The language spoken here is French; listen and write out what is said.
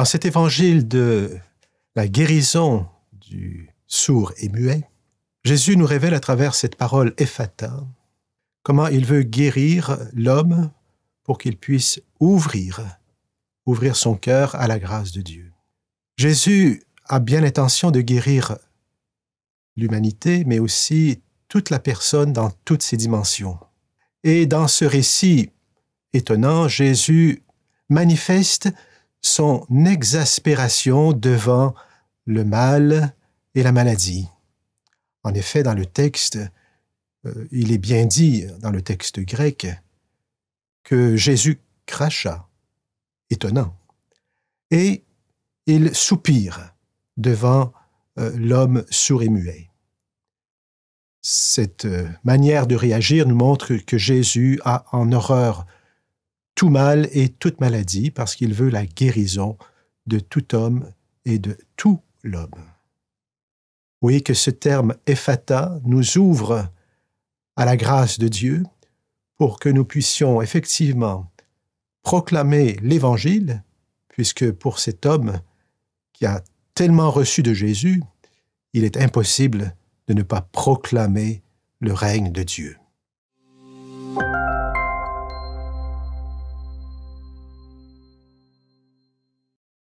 Dans cet évangile de la guérison du sourd et muet, Jésus nous révèle à travers cette parole Ephata comment il veut guérir l'homme pour qu'il puisse ouvrir, ouvrir son cœur à la grâce de Dieu. Jésus a bien l'intention de guérir l'humanité, mais aussi toute la personne dans toutes ses dimensions. Et dans ce récit étonnant, Jésus manifeste son exaspération devant le mal et la maladie. En effet, dans le texte, euh, il est bien dit, dans le texte grec, que Jésus cracha, étonnant, et il soupire devant euh, l'homme sourd et muet. Cette euh, manière de réagir nous montre que Jésus a en horreur tout mal et toute maladie, parce qu'il veut la guérison de tout homme et de tout l'homme. voyez que ce terme Ephata nous ouvre à la grâce de Dieu pour que nous puissions effectivement proclamer l'Évangile, puisque pour cet homme qui a tellement reçu de Jésus, il est impossible de ne pas proclamer le règne de Dieu.